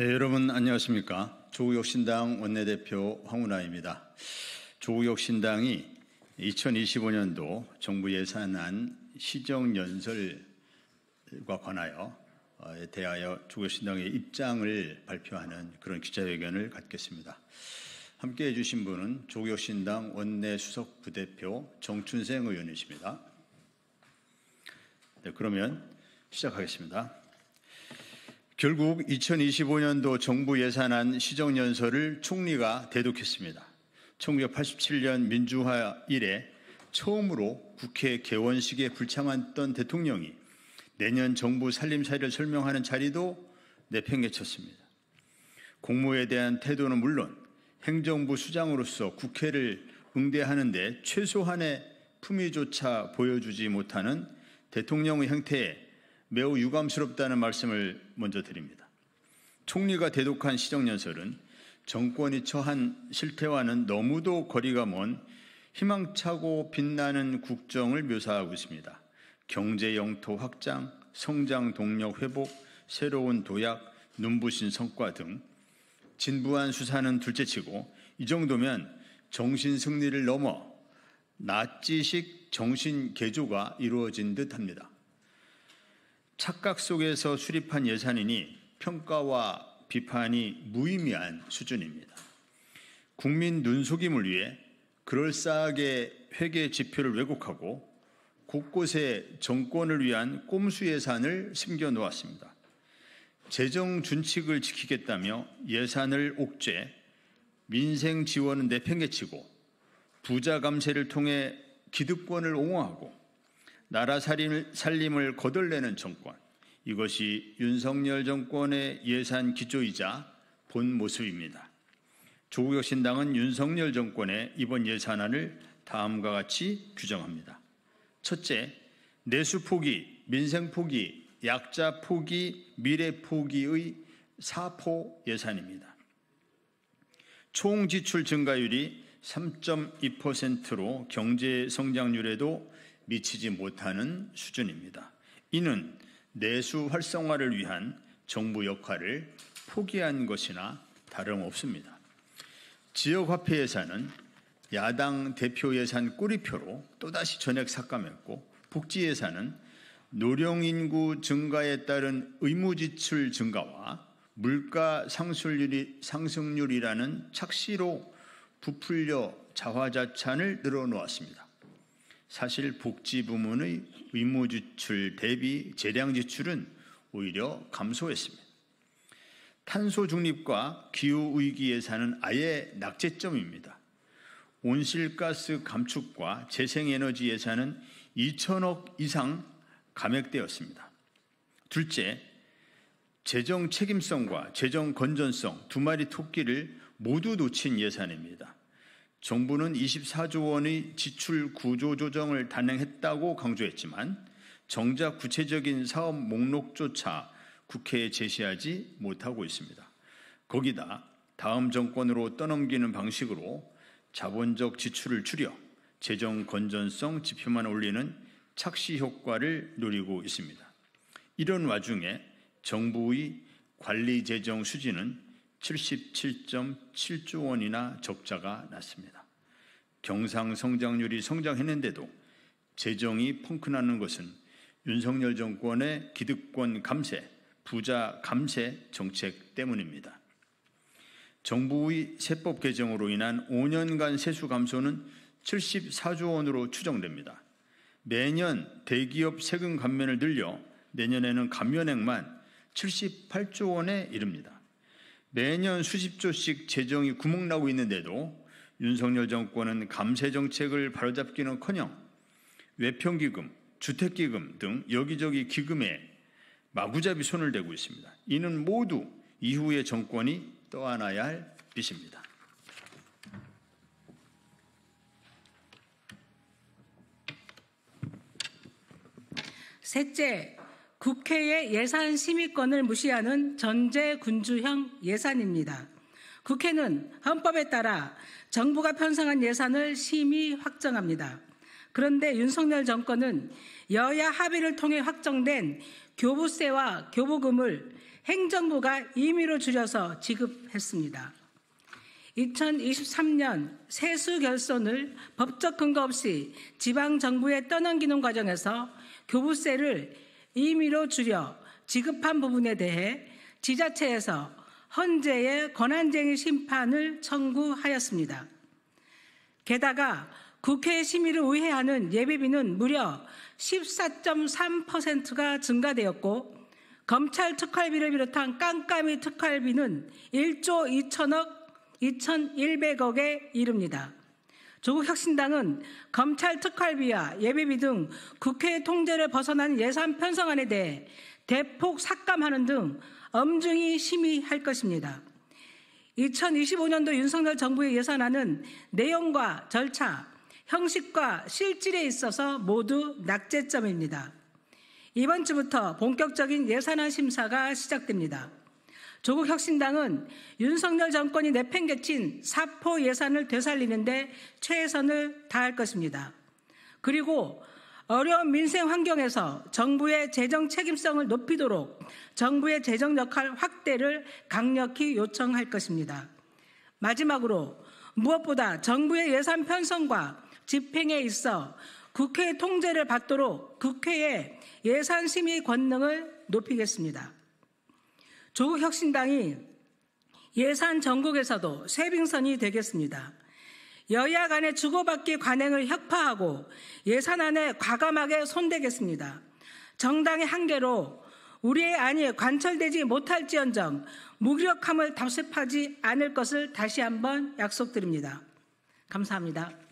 네, 여러분 안녕하십니까? 조국혁신당 원내대표 황운하입니다. 조국혁신당이 2025년도 정부 예산안 시정연설과 관하여 어, 대하여 조국혁신당의 입장을 발표하는 그런 기자회견을 갖겠습니다. 함께해 주신 분은 조국혁신당 원내수석부대표 정춘생 의원이십니다. 네, 그러면 시작하겠습니다. 결국 2025년도 정부 예산안 시정연설을 총리가 대독했습니다. 1987년 민주화 이래 처음으로 국회 개원식에 불참했던 대통령이 내년 정부 살림살이를 설명하는 자리도 내팽개쳤습니다. 공무에 대한 태도는 물론 행정부 수장으로서 국회를 응대하는데 최소한의 품위조차 보여주지 못하는 대통령의 형태에 매우 유감스럽다는 말씀을 먼저 드립니다. 총리가 대독한 시정연설은 정권이 처한 실태와는 너무도 거리가 먼 희망차고 빛나는 국정을 묘사하고 있습니다. 경제 영토 확장, 성장 동력 회복, 새로운 도약, 눈부신 성과 등 진부한 수사는 둘째치고 이 정도면 정신 승리를 넘어 나치식 정신 개조가 이루어진 듯합니다. 착각 속에서 수립한 예산이니 평가와 비판이 무의미한 수준입니다. 국민 눈속임을 위해 그럴싸하게 회계 지표를 왜곡하고 곳곳에 정권을 위한 꼼수 예산을 숨겨 놓았습니다. 재정 준칙을 지키겠다며 예산을 옥죄, 민생 지원은 내팽개치고 부자 감세를 통해 기득권을 옹호하고 나라 살림을 거덜내는 정권. 이것이 윤석열 정권의 예산 기조이자 본 모습입니다. 조국혁신당은 윤석열 정권의 이번 예산안을 다음과 같이 규정합니다. 첫째, 내수 포기, 민생 포기, 약자 포기, 미래 포기의 사포 예산입니다. 총 지출 증가율이 3.2%로 경제 성장률에도 미치지 못하는 수준입니다. 이는 내수 활성화를 위한 정부 역할을 포기한 것이나 다름없습니다. 지역화폐 예산은 야당 대표 예산 꼬리표로 또다시 전액 삭감했고 복지 예산은 노령인구 증가에 따른 의무지출 증가와 물가 상승률이, 상승률이라는 착시로 부풀려 자화자찬을 늘어놓았습니다. 사실 복지 부문의 의무 지출 대비 재량 지출은 오히려 감소했습니다. 탄소 중립과 기후 위기 예산은 아예 낙제점입니다. 온실가스 감축과 재생에너지 예산은 2천억 이상 감액되었습니다. 둘째, 재정 책임성과 재정 건전성 두 마리 토끼를 모두 놓친 예산입니다. 정부는 24조 원의 지출 구조 조정을 단행했다고 강조했지만 정작 구체적인 사업 목록조차 국회에 제시하지 못하고 있습니다. 거기다 다음 정권으로 떠넘기는 방식으로 자본적 지출을 줄여 재정 건전성 지표만 올리는 착시 효과를 노리고 있습니다. 이런 와중에 정부의 관리 재정 수지는 77.7조 원이나 적자가 났습니다. 경상 성장률이 성장했는데도 재정이 펑크나는 것은 윤석열 정권의 기득권 감세, 부자 감세 정책 때문입니다. 정부의 세법 개정으로 인한 5년간 세수 감소는 74조 원으로 추정됩니다. 매년 대기업 세금 감면을 늘려 내년에는 감면액만 78조 원에 이릅니다. 매년 수십조씩 재정이 구멍나고 있는데도 윤석열 정권은 감세 정책을 바로잡기는커녕 외평기금, 주택기금 등 여기저기 기금에 마구잡이 손을 대고 있습니다. 이는 모두 이후의 정권이 떠안아야 할 빚입니다. 셋째, 국회의 예산 심의권을 무시하는 전제군주형 예산입니다. 국회는 헌법에 따라 정부가 편성한 예산을 심의 확정합니다. 그런데 윤석열 정권은 여야 합의를 통해 확정된 교부세와 교부금을 행정부가 임의로 줄여서 지급했습니다. 2023년 세수 결손을 법적 근거 없이 지방 정부에 떠넘기는 과정에서 교부세를 임의로 줄여 지급한 부분에 대해 지자체에서 헌재의 권한쟁의 심판을 청구하였습니다. 게다가 국회 심의를 의회하는 예비비는 무려 14.3%가 증가되었고 검찰 특활비를 비롯한 깜깜이 특활비는 1조 2천억 2,100억에 이릅니다. 조국혁신당은 검찰 특활비와 예비비 등 국회 통제를 벗어난 예산 편성안에 대해 대폭 삭감하는 등 엄중히 심의할 것입니다. 2025년도 윤석열 정부의 예산안은 내용과 절차, 형식과 실질에 있어서 모두 낙제점입니다. 이번 주부터 본격적인 예산안 심사가 시작됩니다. 조국 혁신당은 윤석열 정권이 내팽개친 사포 예산을 되살리는데 최선을 다할 것입니다. 그리고 어려운 민생 환경에서 정부의 재정 책임성을 높이도록 정부의 재정 역할 확대를 강력히 요청할 것입니다. 마지막으로 무엇보다 정부의 예산 편성과 집행에 있어 국회 통제를 받도록 국회의 예산 심의 권능을 높이겠습니다. 조혁신당이 예산 전국에서도 쇠빙선이 되겠습니다. 여야 간의 주고받기 관행을 혁파하고 예산안에 과감하게 손대겠습니다. 정당의 한계로 우리의 안이 관철되지 못할지언정 무력함을 답습하지 않을 것을 다시 한번 약속드립니다. 감사합니다.